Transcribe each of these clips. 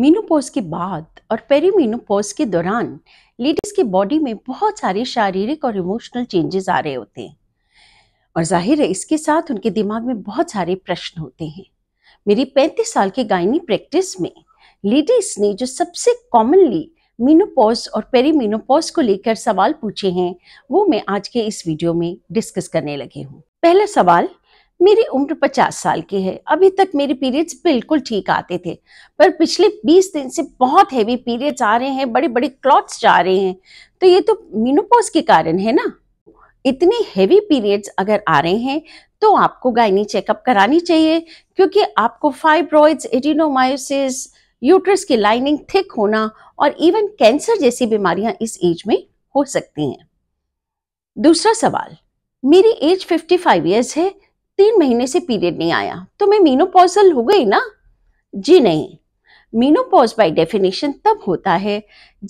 Menopause के बाद और पेरीमीनोपोज के दौरान लेडीज़ की बॉडी में बहुत सारे शारीरिक और इमोशनल चेंजेस आ रहे होते हैं और जाहिर है इसके साथ उनके दिमाग में बहुत सारे प्रश्न होते हैं मेरी पैंतीस साल के गायनी प्रैक्टिस में लेडीज़ ने जो सबसे कॉमनली मीनोपोज और पेरीमीनोपॉज को लेकर सवाल पूछे हैं वो मैं आज के इस वीडियो में डिस्कस करने लगे हूँ पहला सवाल मेरी उम्र 50 साल की है अभी तक मेरे पीरियड्स बिल्कुल ठीक आते थे पर पिछले 20 दिन से बहुत हैवी पीरियड्स आ रहे हैं बड़े बड़े क्लॉथ्स जा रहे हैं तो ये तो मीनोपोज के कारण है ना इतने हेवी पीरियड्स अगर आ रहे हैं तो आपको गायनी चेकअप करानी चाहिए क्योंकि आपको फाइब्रॉइड्स एडिनोमायोसिस यूट्रस की लाइनिंग थिक होना और इवन कैंसर जैसी बीमारियां इस एज में हो सकती हैं दूसरा सवाल मेरी एज 55 फाइव ईयर्स है तीन महीने से पीरियड नहीं आया तो मैं मीनोपॉजल हो गई ना जी नहीं मीनोपॉज बाय डेफिनेशन तब होता है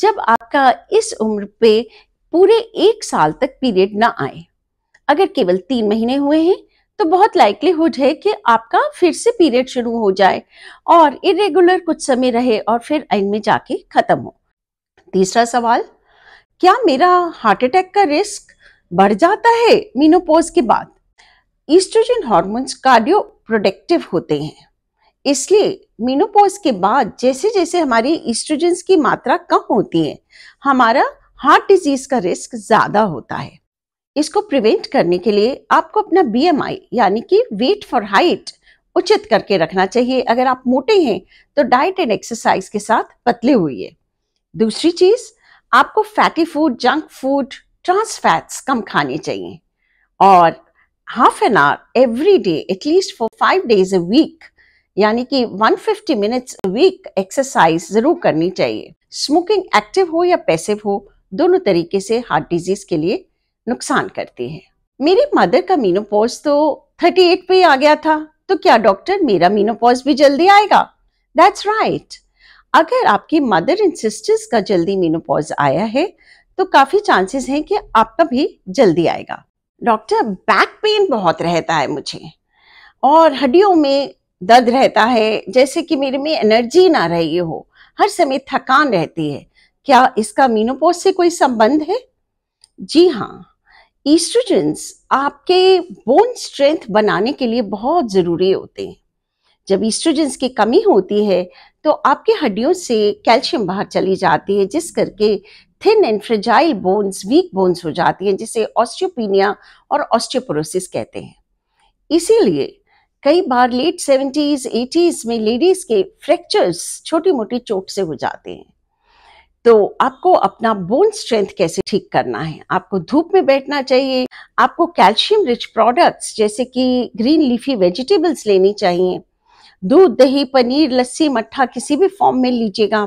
जब आपका इस उम्र पे पूरे एक साल तक पीरियड ना आए अगर केवल तीन महीने हुए हैं तो बहुत लाइकलीहुड है कि आपका फिर से पीरियड शुरू हो जाए और इरेगुलर कुछ समय रहे और फिर एंड में जाके खत्म हो तीसरा सवाल क्या मेरा हार्ट अटैक का रिस्क बढ़ जाता है मीनोपोज के बाद ईस्ट्रोजन हार्मोन्स कार्डियो प्रोडक्टिव होते हैं इसलिए मीनोपोज के बाद जैसे जैसे हमारी ईस्ट्रोजेंस की मात्रा कम होती है हमारा हार्ट डिजीज का रिस्क ज़्यादा होता है इसको प्रिवेंट करने के लिए आपको अपना बीएमआई यानी कि वेट फॉर हाइट उचित करके रखना चाहिए अगर आप मोटे हैं तो डाइट एंड एक्सरसाइज के साथ पतले हुए दूसरी चीज़ आपको fatty food junk food trans fats कम खाने चाहिए और half an hour every day, at least for five days a week, yani ki 150 a week exercise zarur karni chahiye smoking active ho ya passive ho dono tarike se heart disease ke liye nuksan karti hai meri mother का menopause तो 38 पे आ गया था तो क्या doctor मेरा menopause भी जल्दी आएगा that's right. अगर आपकी मदर एंड सिस्टर्स का जल्दी मीनोपॉज आया है तो काफी चांसेस हैं कि आपका भी जल्दी आएगा डॉक्टर बैक पेन बहुत रहता है मुझे और हड्डियों में दर्द रहता है जैसे कि मेरे में एनर्जी ना रही हो हर समय थकान रहती है क्या इसका मीनोपोज से कोई संबंध है जी हाँ ईस्ट्रोजेंस आपके बोन स्ट्रेंथ बनाने के लिए बहुत ज़रूरी होते हैं जब ईस्ट्रोजेंस की कमी होती है तो आपकी हड्डियों से कैल्शियम बाहर चली जाती है जिस करके thin and fragile bones weak bones हो जाती हैं जिसे ऑस्टियोपीनिया और ऑस्टियोपोरोसिस कहते हैं इसीलिए कई बार लेट सेवेंटीज एटीज में लेडीज के फ्रैक्चर्स छोटी मोटी चोट से हो जाते हैं तो आपको अपना बोन स्ट्रेंथ कैसे ठीक करना है आपको धूप में बैठना चाहिए आपको कैल्शियम रिच प्रोडक्ट्स जैसे कि ग्रीन लीफी वेजिटेबल्स लेनी चाहिए दूध दही पनीर लस्सी मट्ठा किसी भी फॉर्म में लीजिएगा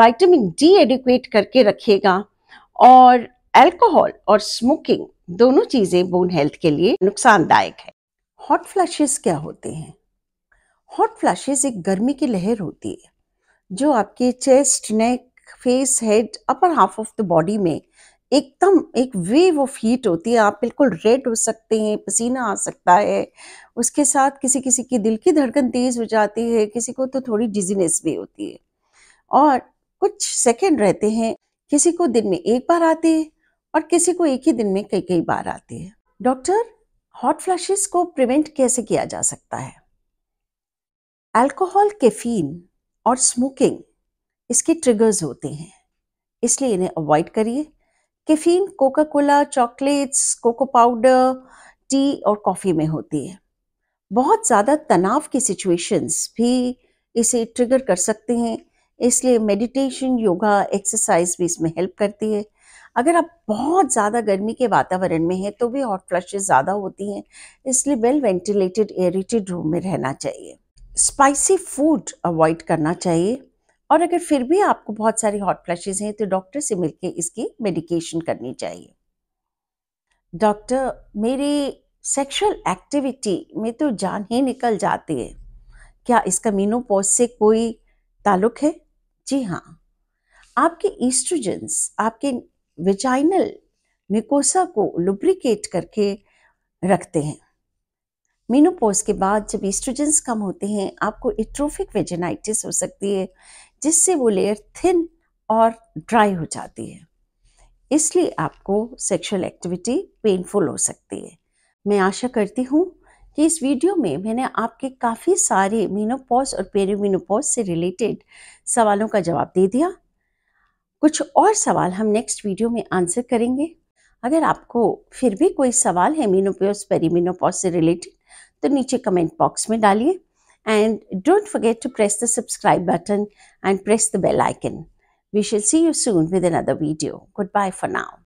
विटामिन डी एडिक्वेट करके रखिएगा और अल्कोहल और स्मोकिंग दोनों चीज़ें बोन हेल्थ के लिए नुकसानदायक है हॉट फ्लैशेस क्या होते हैं हॉट फ्लैशेस एक गर्मी की लहर होती है जो आपके chest neck face head upper half of the body में एकदम एक वेव ऑफ हीट होती है आप बिल्कुल रेड हो सकते हैं पसीना आ सकता है उसके साथ किसी किसी की दिल की धड़कन तेज़ हो जाती है किसी को तो थोड़ी डिजीनेस भी होती है और कुछ सेकेंड रहते हैं किसी को दिन में एक बार आते हैं और किसी को एक ही दिन में कई कई बार आते हैं डॉक्टर हॉट फ्लैशेस को प्रिवेंट कैसे किया जा सकता है अल्कोहल कैफीन और स्मोकिंग इसके ट्रिगर्स होते हैं इसलिए इन्हें अवॉइड करिए caffeine coca cola chocolates cocoa powder tea और कॉफ़ी में होती है बहुत ज़्यादा तनाव की सिचुएशंस भी इसे ट्रिगर कर सकते हैं इसलिए मेडिटेशन योगा एक्सरसाइज भी इसमें हेल्प करती है अगर आप बहुत ज़्यादा गर्मी के वातावरण में हैं तो भी हॉट फ्लशेज ज़्यादा होती हैं इसलिए वेल वेंटिलेटेड एयरेटेड रूम में रहना चाहिए स्पाइसी फूड अवॉइड करना चाहिए और अगर फिर भी आपको बहुत सारी हॉट फ्लैशेज हैं तो डॉक्टर से मिलकर इसकी मेडिकेशन करनी चाहिए डॉक्टर मेरी सेक्सुअल एक्टिविटी में तो जान ही निकल जाती है क्या इसका मीनोपोज से कोई ताल्लुक है जी हाँ आपके ईस्ट्रोजेंस आपके विजाइनल मिकोसा को लुब्रिकेट करके रखते हैं मीनोपोज के बाद जब ईस्ट्रोजेंस कम होते हैं आपको इट्रोफिक वेजेनाइटिस हो सकती है जिससे वो लेयर थिन और ड्राई हो जाती है इसलिए आपको सेक्सुअल एक्टिविटी पेनफुल हो सकती है मैं आशा करती हूँ कि इस वीडियो में मैंने आपके काफ़ी सारे मीनोपॉज और पेरीमीनोपॉज से रिलेटेड सवालों का जवाब दे दिया कुछ और सवाल हम नेक्स्ट वीडियो में आंसर करेंगे अगर आपको फिर भी कोई सवाल है मीनोपॉज पेरीमीनोपॉज से रिलेटेड तो नीचे कमेंट बॉक्स में डालिए and don't forget to press the subscribe button and press the bell icon. We shall see you soon with another video. Goodbye for now.